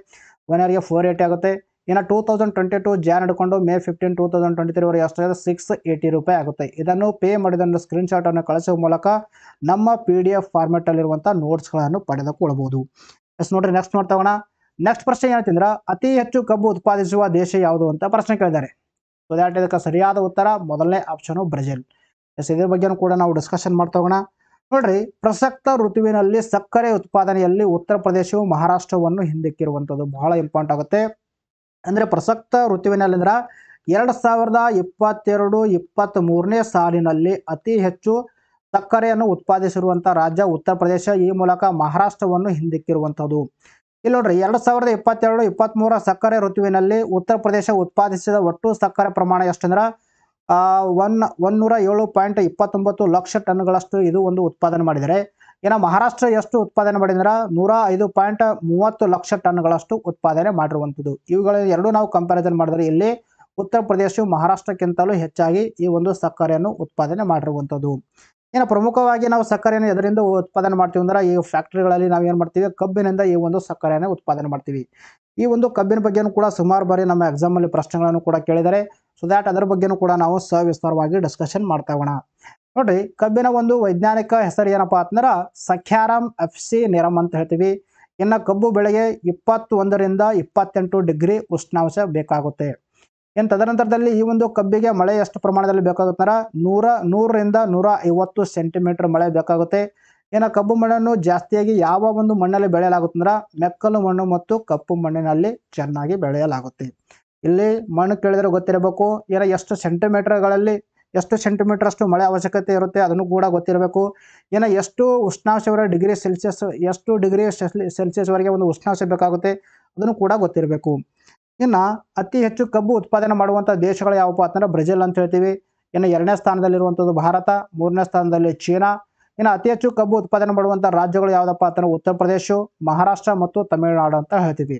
ಒನ್ ಇಯರ್ಗೆ ಫೋರ್ ಏಟ್ ಆಗುತ್ತೆ ಇನ್ನು two thousand twenty two Jan ಹಿಡ್ಕೊಂಡು May fifteen two thousand twenty ತ್ರೀವರೆಗೆ ಎಷ್ಟಾಗುತ್ತೆ ಸಿಕ್ಸ್ ಏಯ್ಟಿ ರೂಪಾಯಿ ಆಗುತ್ತೆ ಇದನ್ನು ಪೇ ಮಾಡಿದ ಸ್ಕ್ರೀನ್ಶಾಟನ್ನು ಕಳಿಸುವ ಮೂಲಕ ನಮ್ಮ ಪಿ ಡಿ ಎಫ್ ಫಾರ್ಮೆಟಲ್ಲಿರುವಂಥ ನೋಟ್ಸ್ಗಳನ್ನು ಪಡೆದುಕೊಳ್ಬೋದು ಎಸ್ ನೋಡ್ರಿ ನೆಕ್ಸ್ಟ್ ಹೋಗೋಣ ನೆಕ್ಸ್ಟ್ ಪ್ರಶ್ನೆ ಏನಂತಂದ್ರೆ ಅತಿ ಹೆಚ್ಚು ಕಬ್ಬು ಉತ್ಪಾದಿಸುವ ದೇಶ ಯಾವುದು ಅಂತ ಪ್ರಶ್ನೆ ಕೇಳಿದ್ದಾರೆ ಸೊ ದ್ಯಾಟ್ ಇದಕ್ಕೆ ಸರಿಯಾದ ಉತ್ತರ ಮೊದಲನೇ ಆಪ್ಷನು ಬ್ರೆಜಿಲ್ ಎಸ್ ಇದ್ರ ಬಗ್ಗೆನೂ ಕೂಡ ನಾವು ಡಿಸ್ಕಷನ್ ಹೋಗೋಣ ನೋಡ್ರಿ ಪ್ರಸಕ್ತ ಋತುವಿನಲ್ಲಿ ಸಕ್ಕರೆ ಉತ್ಪಾದನೆಯಲ್ಲಿ ಉತ್ತರ ಪ್ರದೇಶವು ಮಹಾರಾಷ್ಟ್ರವನ್ನು ಹಿಂದಿಕ್ಕಿರುವಂಥದ್ದು ಬಹಳ ಇಂಪಾರ್ಟೆಂಟ್ ಆಗುತ್ತೆ ಅಂದರೆ ಪ್ರಸಕ್ತ ಋತುವಿನಲ್ಲಿ ಅಂದ್ರೆ ಎರಡು ಸಾವಿರದ ಇಪ್ಪತ್ತೆರಡು ಇಪ್ಪತ್ತ್ ಮೂರನೇ ಸಾಲಿನಲ್ಲಿ ಅತಿ ಹೆಚ್ಚು ಸಕ್ಕರೆಯನ್ನು ಉತ್ಪಾದಿಸಿರುವಂಥ ರಾಜ್ಯ ಉತ್ತರ ಪ್ರದೇಶ ಈ ಮೂಲಕ ಮಹಾರಾಷ್ಟ್ರವನ್ನು ಹಿಂದಿಕ್ಕಿರುವಂಥದ್ದು ಇಲ್ಲಿ ನೋಡ್ರಿ ಎರಡು ಸಾವಿರದ ಇಪ್ಪತ್ತೆರಡು ಇಪ್ಪತ್ತ್ಮೂರ ಸಕ್ಕರೆ ಋತುವಿನಲ್ಲಿ ಉತ್ತರ ಪ್ರದೇಶ ಉತ್ಪಾದಿಸಿದ ಒಟ್ಟು ಸಕ್ಕರೆ ಪ್ರಮಾಣ ಎಷ್ಟಂದ್ರೆ ಒನ್ ಒನ್ನೂರ ಏಳು ಪಾಯಿಂಟ್ ಇಪ್ಪತ್ತೊಂಬತ್ತು ಲಕ್ಷ ಟನ್ಗಳಷ್ಟು ಇದು ಒಂದು ಉತ್ಪಾದನೆ ಮಾಡಿದರೆ ಇನ್ನು ಮಹಾರಾಷ್ಟ್ರ ಎಷ್ಟು ಉತ್ಪಾದನೆ ಮಾಡಿದ್ರ ನೂರ ಐದು ಪಾಯಿಂಟ್ ಮೂವತ್ತು ಲಕ್ಷ ಟನ್ಗಳಷ್ಟು ಉತ್ಪಾದನೆ ಮಾಡಿರುವಂಥದ್ದು ಇವುಗಳ ಎರಡು ನಾವು ಕಂಪ್ಯಾರಿಸನ್ ಮಾಡಿದ್ರೆ ಇಲ್ಲಿ ಉತ್ತರ ಪ್ರದೇಶವು ಮಹಾರಾಷ್ಟ್ರಕ್ಕಿಂತಲೂ ಹೆಚ್ಚಾಗಿ ಈ ಒಂದು ಸಕ್ಕರೆಯನ್ನು ಉತ್ಪಾದನೆ ಮಾಡಿರುವಂಥದ್ದು ಇನ್ನು ಪ್ರಮುಖವಾಗಿ ನಾವು ಸಕ್ಕರೆಯನ್ನು ಎದರಿಂದ ಉತ್ಪಾದನೆ ಮಾಡ್ತೀವಿ ಅಂದ್ರೆ ಈ ಫ್ಯಾಕ್ಟ್ರಿಗಳಲ್ಲಿ ನಾವು ಏನು ಮಾಡ್ತೀವಿ ಕಬ್ಬಿನಿಂದ ಈ ಒಂದು ಸಕ್ಕರೆಯನ್ನು ಉತ್ಪಾದನೆ ಮಾಡ್ತೀವಿ ಈ ಒಂದು ಕಬ್ಬಿನ ಬಗ್ಗೆಯೂ ಕೂಡ ಸುಮಾರು ಬಾರಿ ನಮ್ಮ ಎಕ್ಸಾಮಲ್ಲಿ ಪ್ರಶ್ನೆಗಳನ್ನು ಕೂಡ ಕೇಳಿದರೆ ಸೊ ದ್ಯಾಟ್ ಅದರ ಬಗ್ಗೆಯೂ ಕೂಡ ನಾವು ಸವಿಸ್ತಾರವಾಗಿ ಡಿಸ್ಕಷನ್ ಮಾಡ್ತಾ ಹೋಗೋಣ ನೋಡ್ರಿ ಕಬ್ಬಿನ ಒಂದು ವೈಜ್ಞಾನಿಕ ಹೆಸರು ಏನಪ್ಪಾ ಅಂತಂದ್ರೆ ಎಫ್ ಸಿ ನಿರಮ್ ಅಂತ ಹೇಳ್ತೀವಿ ಇನ್ನು ಕಬ್ಬು ಬೆಳೆಗೆ ಇಪ್ಪತ್ತೊಂದರಿಂದ ಇಪ್ಪತ್ತೆಂಟು ಡಿಗ್ರಿ ಉಷ್ಣಾಂಶ ಬೇಕಾಗುತ್ತೆ ಇನ್ನು ತದನಂತರದಲ್ಲಿ ಈ ಒಂದು ಕಬ್ಬಿಗೆ ಮಳೆ ಎಷ್ಟು ಪ್ರಮಾಣದಲ್ಲಿ ಬೇಕಾಗುತ್ತಂದ್ರೆ ನೂರ ನೂರರಿಂದ ನೂರ ಐವತ್ತು ಸೆಂಟಿಮೀಟರ್ ಮಳೆ ಬೇಕಾಗುತ್ತೆ ಇನ್ನು ಕಬ್ಬು ಮಣ್ಣನ್ನು ಜಾಸ್ತಿಯಾಗಿ ಯಾವ ಒಂದು ಮಣ್ಣಲ್ಲಿ ಬೆಳೆಯಲಾಗುತ್ತಂದ್ರೆ ಮೆಕ್ಕಲು ಮಣ್ಣು ಮತ್ತು ಕಪ್ಪು ಮಣ್ಣಿನಲ್ಲಿ ಚೆನ್ನಾಗಿ ಬೆಳೆಯಲಾಗುತ್ತೆ ಇಲ್ಲಿ ಮಣ್ಣು ಕೇಳಿದರೆ ಗೊತ್ತಿರಬೇಕು ಏನೋ ಎಷ್ಟು ಸೆಂಟಿಮೀಟರ್ಗಳಲ್ಲಿ ಎಷ್ಟು ಸೆಂಟಿಮೀಟರ್ ಅಷ್ಟು ಮಳೆ ಅವಶ್ಯಕತೆ ಇರುತ್ತೆ ಅದನ್ನು ಕೂಡ ಗೊತ್ತಿರಬೇಕು ಇನ್ನು ಎಷ್ಟು ಉಷ್ಣಾಂಶವರ ಡಿಗ್ರಿ ಸೆಲ್ಸಿಯಸ್ ಎಷ್ಟು ಡಿಗ್ರಿ ಸೆಲ್ಸಿಯಸ್ವರೆಗೆ ಒಂದು ಉಷ್ಣಾಂಶ ಬೇಕಾಗುತ್ತೆ ಅದನ್ನು ಕೂಡ ಗೊತ್ತಿರಬೇಕು ಇನ್ನು ಅತಿ ಹೆಚ್ಚು ಕಬ್ಬು ಉತ್ಪಾದನೆ ಮಾಡುವಂಥ ದೇಶಗಳು ಯಾವಪ್ಪ ಅಂತಂದರೆ ಬ್ರೆಜಿಲ್ ಅಂತ ಹೇಳ್ತೀವಿ ಇನ್ನು ಎರಡನೇ ಸ್ಥಾನದಲ್ಲಿರುವಂಥದ್ದು ಭಾರತ ಮೂರನೇ ಸ್ಥಾನದಲ್ಲಿ ಚೀನಾ ಇನ್ನು ಅತಿ ಹೆಚ್ಚು ಕಬ್ಬು ಉತ್ಪಾದನೆ ಮಾಡುವಂಥ ರಾಜ್ಯಗಳು ಯಾವುದಪ್ಪ ಅಂತಂದರೆ ಉತ್ತರ ಪ್ರದೇಶ ಮಹಾರಾಷ್ಟ್ರ ಮತ್ತು ತಮಿಳುನಾಡು ಅಂತ ಹೇಳ್ತೀವಿ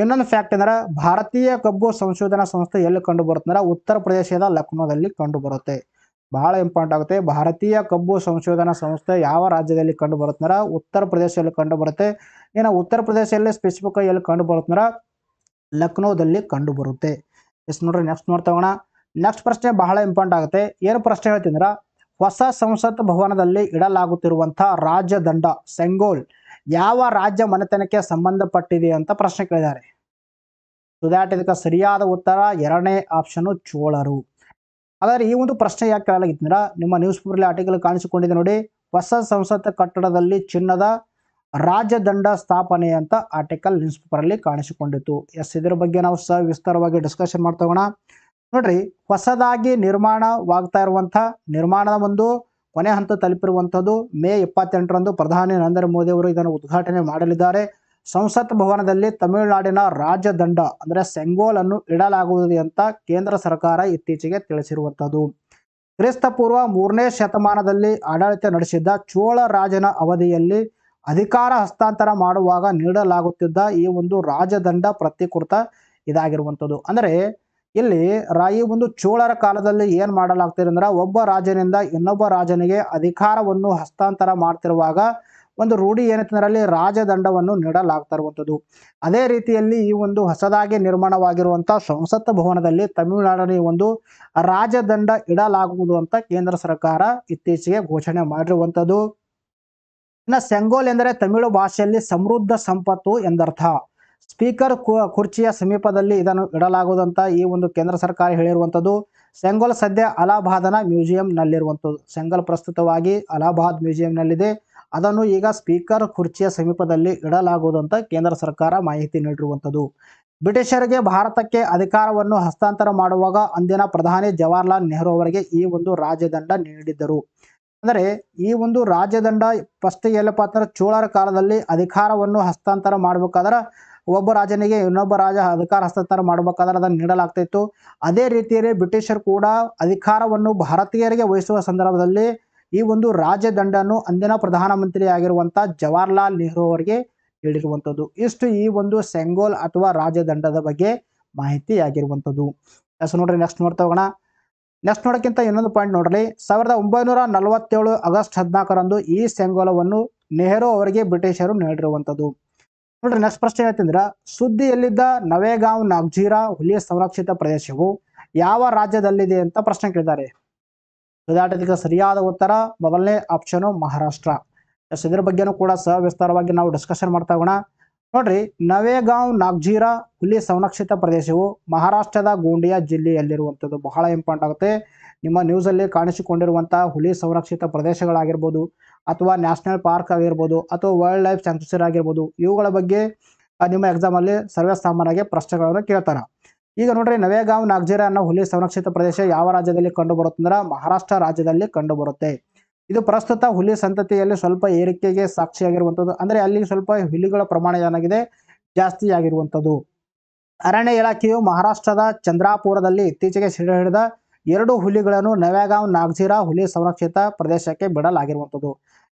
ಇನ್ನೊಂದು ಫ್ಯಾಕ್ಟ್ ಅಂದ್ರೆ ಭಾರತೀಯ ಕಬ್ಬು ಸಂಶೋಧನಾ ಸಂಸ್ಥೆ ಎಲ್ಲಿ ಕಂಡು ಅಂದ್ರೆ ಉತ್ತರ ಪ್ರದೇಶದ ಲಕ್ನೋದಲ್ಲಿ ಕಂಡು ಬರುತ್ತೆ ಬಹಳ ಇಂಪಾರ್ಟೆಂಟ್ ಆಗುತ್ತೆ ಭಾರತೀಯ ಕಬ್ಬು ಸಂಶೋಧನಾ ಸಂಸ್ಥೆ ಯಾವ ರಾಜ್ಯದಲ್ಲಿ ಕಂಡು ಅಂದ್ರೆ ಉತ್ತರ ಪ್ರದೇಶದಲ್ಲಿ ಕಂಡು ಬರುತ್ತೆ ಏನೋ ಉತ್ತರ ಪ್ರದೇಶದಲ್ಲಿ ಸ್ಪೆಸಿಫಿಕ್ ಎಲ್ಲಿ ಕಂಡು ಬರುತ್ತಂದ್ರೆ ಲಕ್ನೋದಲ್ಲಿ ಕಂಡು ಬರುತ್ತೆ ಎಸ್ ನೋಡ್ರಿ ನೆಕ್ಸ್ಟ್ ನೋಡ್ತಾ ಹೋಗೋಣ ನೆಕ್ಸ್ಟ್ ಪ್ರಶ್ನೆ ಬಹಳ ಇಂಪಾರ್ಟೆಂಟ್ ಆಗುತ್ತೆ ಏನು ಪ್ರಶ್ನೆ ಹೇಳ್ತಿದ್ರ ಹೊಸ ಸಂಸತ್ ಭವನದಲ್ಲಿ ಇಡಲಾಗುತ್ತಿರುವಂತಹ ರಾಜ್ಯ ದಂಡ ಸೆಂಗೋಲ್ ಯಾವ ರಾಜ್ಯ ಮನೆತನಕ್ಕೆ ಸಂಬಂಧಪಟ್ಟಿದೆ ಅಂತ ಪ್ರಶ್ನೆ ಕೇಳಿದ್ದಾರೆ ಸೊ ದ್ಯಾಟ್ ಇದಕ್ಕೆ ಸರಿಯಾದ ಉತ್ತರ ಎರಡನೇ ಆಪ್ಷನ್ ಚೋಳರು ಆದರೆ ಈ ಒಂದು ಪ್ರಶ್ನೆ ಯಾಕೆ ಕೇಳಲಾಗಿತ್ತು ನಿಮ್ಮ ನ್ಯೂಸ್ ಪೇಪರ್ ಆರ್ಟಿಕಲ್ ಕಾಣಿಸಿಕೊಂಡಿದೆ ನೋಡಿ ಹೊಸ ಸಂಸತ್ ಕಟ್ಟಡದಲ್ಲಿ ಚಿನ್ನದ ರಾಜ್ಯದಂಡ ಸ್ಥಾಪನೆ ಅಂತ ಆರ್ಟಿಕಲ್ ನ್ಯೂಸ್ ಪೇಪರ್ ಅಲ್ಲಿ ಕಾಣಿಸಿಕೊಂಡಿತ್ತು ಎಸ್ ಇದರ ಬಗ್ಗೆ ನಾವು ಸಹ ವಿಸ್ತಾರವಾಗಿ ಡಿಸ್ಕಷನ್ ಮಾಡ್ತಾ ನೋಡ್ರಿ ಹೊಸದಾಗಿ ನಿರ್ಮಾಣವಾಗ್ತಾ ಇರುವಂಥ ನಿರ್ಮಾಣದ ಒಂದು ಕೊನೆ ಹಂತ ತಲುಪಿರುವಂಥದ್ದು ಮೇ ಇಪ್ಪತ್ತೆಂಟರಂದು ಪ್ರಧಾನಿ ನರೇಂದ್ರ ಮೋದಿ ಅವರು ಇದನ್ನು ಉದ್ಘಾಟನೆ ಮಾಡಲಿದ್ದಾರೆ ಸಂಸತ್ ಭವನದಲ್ಲಿ ತಮಿಳುನಾಡಿನ ರಾಜದಂಡ ಅಂದರೆ ಸೆಂಗೋಲ್ ಅನ್ನು ಇಡಲಾಗುವುದು ಅಂತ ಕೇಂದ್ರ ಸರ್ಕಾರ ಇತ್ತೀಚೆಗೆ ತಿಳಿಸಿರುವಂಥದ್ದು ಕ್ರಿಸ್ತಪೂರ್ವ ಮೂರನೇ ಶತಮಾನದಲ್ಲಿ ಆಡಳಿತ ನಡೆಸಿದ್ದ ಚೋಳ ರಾಜನ ಅವಧಿಯಲ್ಲಿ ಅಧಿಕಾರ ಹಸ್ತಾಂತರ ಮಾಡುವಾಗ ನೀಡಲಾಗುತ್ತಿದ್ದ ಈ ಒಂದು ರಾಜದಂಡ ಪ್ರತಿಕೃತ ಇದಾಗಿರುವಂಥದ್ದು ಅಂದರೆ ಇಲ್ಲಿ ರಾಯಿ ಒಂದು ಚೋಳರ ಕಾಲದಲ್ಲಿ ಏನು ಮಾಡಲಾಗ್ತಿದೆ ಒಬ್ಬ ರಾಜನಿಂದ ಇನ್ನೊಬ್ಬ ರಾಜನಿಗೆ ಅಧಿಕಾರವನ್ನು ಹಸ್ತಾಂತರ ಮಾಡ್ತಿರುವಾಗ ಒಂದು ರೂಢಿ ಏನಂತಂದ್ರೆ ಅಲ್ಲಿ ರಾಜದಂಡವನ್ನು ನೀಡಲಾಗ್ತಾ ಅದೇ ರೀತಿಯಲ್ಲಿ ಈ ಒಂದು ಹೊಸದಾಗಿ ನಿರ್ಮಾಣವಾಗಿರುವಂತಹ ಸಂಸತ್ ಭವನದಲ್ಲಿ ತಮಿಳುನಾಡಿನ ಒಂದು ರಾಜದಂಡ ಇಡಲಾಗುವುದು ಅಂತ ಕೇಂದ್ರ ಸರ್ಕಾರ ಇತ್ತೀಚೆಗೆ ಘೋಷಣೆ ಮಾಡಿರುವಂಥದ್ದು ಇನ್ನ ಸೆಂಗೋಲ್ ಎಂದರೆ ತಮಿಳು ಭಾಷೆಯಲ್ಲಿ ಸಮೃದ್ಧ ಸಂಪತ್ತು ಎಂದರ್ಥ ಸ್ಪೀಕರ್ ಕುರ್ಚಿಯ ಸಮೀಪದಲ್ಲಿ ಇದನ್ನು ಇಡಲಾಗುವುದಂತ ಈ ಒಂದು ಕೇಂದ್ರ ಸರ್ಕಾರ ಹೇಳಿರುವಂಥದ್ದು ಸೆಂಗೋಲ್ ಸದ್ಯ ಅಲಹಾಬಾದನ ಮ್ಯೂಸಿಯಂನಲ್ಲಿರುವಂಥದ್ದು ಸೆಂಗಲ್ ಪ್ರಸ್ತುತವಾಗಿ ಅಲಾಬಾದ್ ಮ್ಯೂಸಿಯಂನಲ್ಲಿದೆ ಅದನ್ನು ಈಗ ಸ್ಪೀಕರ್ ಕುರ್ಚಿಯ ಸಮೀಪದಲ್ಲಿ ಇಡಲಾಗುವುದಂತ ಕೇಂದ್ರ ಸರ್ಕಾರ ಮಾಹಿತಿ ನೀಡಿರುವಂಥದ್ದು ಬ್ರಿಟಿಷರಿಗೆ ಭಾರತಕ್ಕೆ ಅಧಿಕಾರವನ್ನು ಹಸ್ತಾಂತರ ಮಾಡುವಾಗ ಅಂದಿನ ಪ್ರಧಾನಿ ಜವಾಹರ್ಲಾಲ್ ನೆಹರು ಅವರಿಗೆ ಈ ಒಂದು ರಾಜದಂಡ ನೀಡಿದ್ದರು ಅಂದರೆ ಈ ಒಂದು ರಾಜದಂಡ ಫಸ್ಟ್ ಎಲ್ಲಪ್ಪ ಅಂದ್ರೆ ಚೋಳರ ಕಾಲದಲ್ಲಿ ಅಧಿಕಾರವನ್ನು ಹಸ್ತಾಂತರ ಮಾಡಬೇಕಾದ್ರೆ ಒಬ್ಬ ರಾಜನಿಗೆ ಇನ್ನೊಬ್ಬ ರಾಜ ಅಧಿಕಾರ ಹಸ್ತಾಂತರ ಮಾಡಬೇಕಾದ್ರೆ ಅದನ್ನು ನೀಡಲಾಗ್ತಿತ್ತು ಅದೇ ರೀತಿಯಲ್ಲಿ ಬ್ರಿಟಿಷರು ಕೂಡ ಅಧಿಕಾರವನ್ನು ಭಾರತೀಯರಿಗೆ ವಹಿಸುವ ಸಂದರ್ಭದಲ್ಲಿ ಈ ಒಂದು ರಾಜದಂಡನ್ನು ಅಂದಿನ ಪ್ರಧಾನಮಂತ್ರಿ ಜವಾಹರ್ಲಾಲ್ ನೆಹರು ಅವರಿಗೆ ಹೇಳಿರುವಂಥದ್ದು ಇಷ್ಟು ಈ ಒಂದು ಸೆಂಗೋಲ್ ಅಥವಾ ರಾಜದಂಡದ ಬಗ್ಗೆ ಮಾಹಿತಿಯಾಗಿರುವಂಥದ್ದು ಎಸ್ ನೋಡ್ರಿ ನೆಕ್ಸ್ಟ್ ನೋಡ್ತಾ ಹೋಗೋಣ ನೆಕ್ಸ್ಟ್ ನೋಡೋಕ್ಕಿಂತ ಇನ್ನೊಂದು ಪಾಯಿಂಟ್ ನೋಡ್ರಿ ಸಾವಿರದ ಒಂಬೈನೂರ ನಲವತ್ತೇಳು ಆಗಸ್ಟ್ ಹದಿನಾಲ್ಕರಂದು ಈ ಸೆಂಗೋಲವನ್ನು ನೆಹರು ಅವರಿಗೆ ಬ್ರಿಟಿಷರು ನೀಡಿರುವಂಥದ್ದು ನೋಡ್ರಿ ನೆಕ್ಸ್ಟ್ ಪ್ರಶ್ನೆ ಹೇಳ್ತಿದ್ರ ಸುದ್ದಿಯಲ್ಲಿದ್ದ ನವೇಗಾಂವ್ ನಾಗ್ಜೀರಾ ಹುಲಿಯ ಸಂರಕ್ಷಿತ ಪ್ರದೇಶವು ಯಾವ ರಾಜ್ಯದಲ್ಲಿದೆ ಅಂತ ಪ್ರಶ್ನೆ ಕೇಳಿದ್ದಾರೆ ಇದಕ್ಕೆ ಸರಿಯಾದ ಉತ್ತರ ಮೊದಲನೇ ಆಪ್ಷನ್ ಮಹಾರಾಷ್ಟ್ರ ಇದ್ರ ಬಗ್ಗೆನೂ ಕೂಡ ಸವಿಸ್ತಾರವಾಗಿ ನಾವು ಡಿಸ್ಕಷನ್ ಮಾಡ್ತಾ ಹೋಗೋಣ ನೋಡ್ರಿ ನವೇಗಾಂವ್ ನಾಗ್ಜೀರಾ ಹುಲಿ ಸಂರಕ್ಷಿತ ಪ್ರದೇಶವು ಮಹಾರಾಷ್ಟ್ರದ ಗೋಂಡಿಯಾ ಜಿಲ್ಲೆಯಲ್ಲಿರುವಂಥದ್ದು ಬಹಳ ಇಂಪಾರ್ಟೆಂಟ್ ಆಗುತ್ತೆ ನಿಮ್ಮ ನ್ಯೂಸಲ್ಲಿ ಕಾಣಿಸಿಕೊಂಡಿರುವಂತಹ ಹುಲಿ ಸಂರಕ್ಷಿತ ಪ್ರದೇಶಗಳಾಗಿರ್ಬೋದು ಅಥವಾ ನ್ಯಾಷನಲ್ ಪಾರ್ಕ್ ಆಗಿರ್ಬೋದು ಅಥವಾ ವೈಲ್ಡ್ ಲೈಫ್ ಸ್ಯಾಂಕ್ಚುರಿ ಆಗಿರ್ಬೋದು ಇವುಗಳ ಬಗ್ಗೆ ನಿಮ್ಮ ಎಕ್ಸಾಮಲ್ಲಿ ಸರ್ವೇಸಾಮಾನ್ಯವಾಗಿ ಪ್ರಶ್ನೆಗಳನ್ನು ಕೇಳ್ತಾರೆ ಈಗ ನೋಡ್ರಿ ನವೇಗಾಂವ್ ನಾಗ್ಜಿರಾ ಅನ್ನೋ ಹುಲಿ ಸಂರಕ್ಷಿತ ಪ್ರದೇಶ ಯಾವ ರಾಜ್ಯದಲ್ಲಿ ಅಂದ್ರೆ ಮಹಾರಾಷ್ಟ್ರ ರಾಜ್ಯದಲ್ಲಿ ಕಂಡುಬರುತ್ತೆ ಇದು ಪ್ರಸ್ತುತ ಹುಲಿ ಸಂತತಿಯಲ್ಲಿ ಸ್ವಲ್ಪ ಏರಿಕೆಗೆ ಸಾಕ್ಷಿಯಾಗಿರುವಂಥದ್ದು ಅಂದರೆ ಅಲ್ಲಿ ಸ್ವಲ್ಪ ಹುಲಿಗಳ ಪ್ರಮಾಣ ಏನಾಗಿದೆ ಜಾಸ್ತಿ ಆಗಿರುವಂಥದ್ದು ಅರಣ್ಯ ಇಲಾಖೆಯು ಮಹಾರಾಷ್ಟ್ರದ ಚಂದ್ರಾಪುರದಲ್ಲಿ ಇತ್ತೀಚೆಗೆ ಸಿಡಿ ಹಿಡಿದ ಎರಡು ಹುಲಿಗಳನ್ನು ನವೇಗಾಂವ್ ನಾಗ್ಜೀರಾ ಹುಲಿ ಸಂರಕ್ಷಿತ ಪ್ರದೇಶಕ್ಕೆ ಬಿಡಲಾಗಿರುವಂಥದ್ದು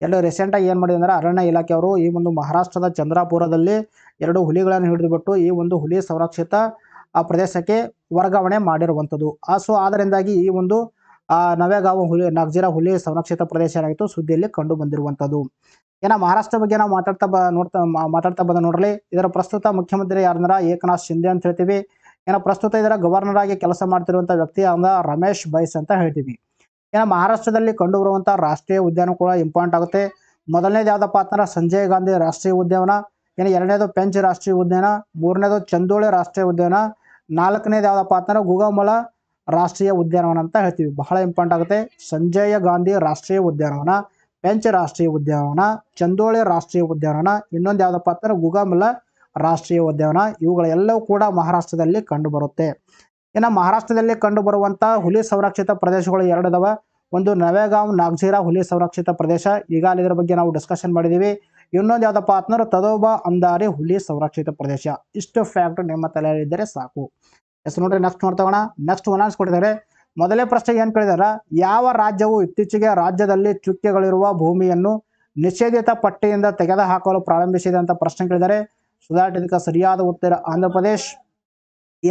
ಎಲ್ಲ ರೀಸೆಂಟಾಗಿ ಏನು ಮಾಡಿದೆ ಅಂದ್ರೆ ಅರಣ್ಯ ಇಲಾಖೆಯವರು ಈ ಒಂದು ಮಹಾರಾಷ್ಟ್ರದ ಚಂದ್ರಾಪುರದಲ್ಲಿ ಎರಡು ಹುಲಿಗಳನ್ನು ಹಿಡಿದುಬಿಟ್ಟು ಈ ಒಂದು ಹುಲಿ ಸಂರಕ್ಷಿತ ಆ ಪ್ರದೇಶಕ್ಕೆ ವರ್ಗಾವಣೆ ಮಾಡಿರುವಂಥದ್ದು ಆ ಸೊ ಅದರಿಂದಾಗಿ ಈ ಒಂದು ನವೇಗಾವ ಹುಲಿ ನಗ್ಜಿರ ಹುಲಿ ಸಂರಕ್ಷಿತ ಪ್ರದೇಶ ಏನಾಗಿತ್ತು ಸುದ್ದಿಯಲ್ಲಿ ಕಂಡು ಬಂದಿರುವಂಥದ್ದು ಏನ ಮಹಾರಾಷ್ಟ್ರ ಬಗ್ಗೆ ನಾವು ಮಾತಾಡ್ತಾ ಬ ನೋಡ್ತಾ ಮಾತಾಡ್ತಾ ಬಂದ ನೋಡ್ರಿ ಇದರ ಪ್ರಸ್ತುತ ಮುಖ್ಯಮಂತ್ರಿ ಯಾರಂದ್ರ ಏಕನಾಥ್ ಶಿಂದೆ ಅಂತ ಹೇಳ್ತೀವಿ ಏನೋ ಪ್ರಸ್ತುತ ಇದರ ಗವರ್ನರ್ ಆಗಿ ಕೆಲಸ ಮಾಡ್ತಿರುವಂಥ ವ್ಯಕ್ತಿ ಅಂದ್ರೆ ರಮೇಶ್ ಬೈಸ್ ಅಂತ ಹೇಳ್ತೀವಿ ಇನ್ನು ಮಹಾರಾಷ್ಟ್ರದಲ್ಲಿ ಕಂಡುಬರುವಂಥ ರಾಷ್ಟ್ರೀಯ ಉದ್ಯಾನ ಕೂಡ ಇಂಪಾರ್ಟೆಂಟ್ ಆಗುತ್ತೆ ಮೊದಲನೇದು ಯಾವುದಪ್ಪ ಅಂತಂದ್ರೆ ಸಂಜಯ್ ಗಾಂಧಿ ರಾಷ್ಟ್ರೀಯ ಉದ್ಯಾನ ಇನ್ನು ಎರಡನೇದು ಪೆಂಚ್ ರಾಷ್ಟ್ರೀಯ ಉದ್ಯಾನ ಮೂರನೇದು ಚಂದೋಳಿ ರಾಷ್ಟ್ರೀಯ ಉದ್ಯಾನ ನಾಲ್ಕನೇದು ಯಾವುದಪ್ಪ ಅಂತಂದ್ರೆ ಗುಗಮಲ ರಾಷ್ಟ್ರೀಯ ಉದ್ಯಾನವನ ಅಂತ ಹೇಳ್ತೀವಿ ಬಹಳ ಇಂಪಾರ್ಟೆಂಟ್ ಆಗುತ್ತೆ ಸಂಜಯ ಗಾಂಧಿ ರಾಷ್ಟ್ರೀಯ ಉದ್ಯಾನವನ ಪೆಂಚ್ ರಾಷ್ಟ್ರೀಯ ಉದ್ಯಾನವನ ಚಂದೋಳಿ ರಾಷ್ಟ್ರೀಯ ಉದ್ಯಾನವನ ಇನ್ನೊಂದು ಯಾವುದಪ್ಪ ಅಂತಂದ್ರೆ ಗುಗಮಲ ರಾಷ್ಟ್ರೀಯ ಉದ್ಯಾನವನ ಇವುಗಳೆಲ್ಲವೂ ಕೂಡ ಮಹಾರಾಷ್ಟ್ರದಲ್ಲಿ ಕಂಡುಬರುತ್ತೆ ಇನ್ನು ಮಹಾರಾಷ್ಟ್ರದಲ್ಲಿ ಕಂಡುಬರುವಂಥ ಹುಲಿ ಸಂರಕ್ಷಿತ ಪ್ರದೇಶಗಳು ಎರಡದವ ಒಂದು ನವೇಗಾಂವ್ ನಾಗ್ಜೀರಾ ಹುಲಿ ಸಂರಕ್ಷಿತ ಪ್ರದೇಶ ಈಗಾಗಲೇ ಇದರ ಬಗ್ಗೆ ನಾವು ಡಿಸ್ಕಷನ್ ಮಾಡಿದ್ದೀವಿ ಇನ್ನೊಂದು ಯಾವುದಪ್ಪ ಅಂತಂದ್ರೆ ತದೋಬ ಅಂದಾರಿ ಹುಲಿ ಸಂರಕ್ಷಿತ ಪ್ರದೇಶ ಇಷ್ಟು ಫ್ಯಾಕ್ಟ್ ನಿಮ್ಮ ತಲೆಯಲ್ಲಿದ್ದರೆ ಸಾಕು ಎಸ್ ನೋಡ್ರಿ ನೆಕ್ಸ್ಟ್ ನೋಡ್ತೋಣ ನೆಕ್ಸ್ಟ್ ಆನ್ಸ್ ಕೊಟ್ಟಿದ್ದಾರೆ ಮೊದಲೇ ಪ್ರಶ್ನೆ ಏನು ಕೇಳಿದಾರ ಯಾವ ರಾಜ್ಯವು ಇತ್ತೀಚೆಗೆ ರಾಜ್ಯದಲ್ಲಿ ಚುಕ್ಕೆಗಳಿರುವ ಭೂಮಿಯನ್ನು ನಿಷೇಧಿತ ಪಟ್ಟಿಯಿಂದ ಹಾಕಲು ಪ್ರಾರಂಭಿಸಿದೆ ಅಂತ ಪ್ರಶ್ನೆ ಕೇಳಿದರೆ ಸುಧಾರಿತ ಸರಿಯಾದ ಉತ್ತರ ಆಂಧ್ರ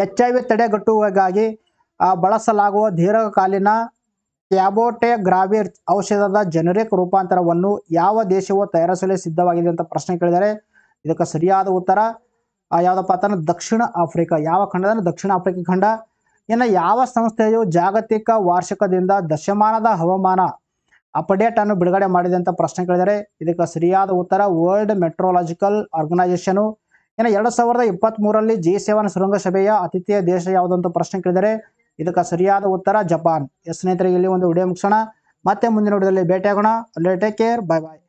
ಎಚ್ ಐ ವಿ ತಡೆಗಟ್ಟುವಿಗಾಗಿ ಬಳಸಲಾಗುವ ದೀರ್ಘಕಾಲೀನ ಕ್ಯಾಬೋಟೆಗ್ರಾವಿರ್ ಔಷಧದ ಜನರಿಕ್ ರೂಪಾಂತರವನ್ನು ಯಾವ ದೇಶವು ತಯಾರಿಸಲು ಸಿದ್ಧವಾಗಿದೆ ಅಂತ ಪ್ರಶ್ನೆ ಕೇಳಿದರೆ ಇದಕ್ಕೆ ಸರಿಯಾದ ಉತ್ತರ ಯಾವುದಪ್ಪ ಅಂತಂದ್ರೆ ದಕ್ಷಿಣ ಆಫ್ರಿಕಾ ಯಾವ ಖಂಡದ ದಕ್ಷಿಣ ಆಫ್ರಿಕಾ ಖಂಡ ಇನ್ನು ಯಾವ ಸಂಸ್ಥೆಯು ಜಾಗತಿಕ ವಾರ್ಷಿಕದಿಂದ ದಶಮಾನದ ಹವಾಮಾನ ಅಪ್ಡೇಟ್ ಅನ್ನು ಬಿಡುಗಡೆ ಮಾಡಿದೆ ಅಂತ ಪ್ರಶ್ನೆ ಕೇಳಿದರೆ ಇದಕ್ಕೆ ಸರಿಯಾದ ಉತ್ತರ ವರ್ಲ್ಡ್ ಮೆಟ್ರೋಲಾಜಿಕಲ್ ಆರ್ಗನೈಸೇಷನು ಇನ್ನು ಎರಡು ಸಾವಿರದ ಮೂರಲ್ಲಿ ಜಿ ಸೆವೆನ್ ಶೃಂಗಸಭೆಯ ಅತಿಥಿಯ ದೇಶ ಯಾವುದಂತ ಪ್ರಶ್ನೆ ಕೇಳಿದರೆ ಇದಕ್ಕೆ ಸರಿಯಾದ ಉತ್ತರ ಜಪಾನ್ ಎಸ್ ಸ್ನೇಹಿತರಿಗೆ ಇಲ್ಲಿ ಒಂದು ವಿಡಿಯೋ ಮುಗಿಸೋಣ ಮತ್ತೆ ಮುಂದಿನ ವಿಡಿಯೋದಲ್ಲಿ ಭೇಟಿಯಾಗೋಣ ಅಲ್ಲೇ ಟೇಕ್ ಕೇರ್ ಬಾಯ್ ಬಾಯ್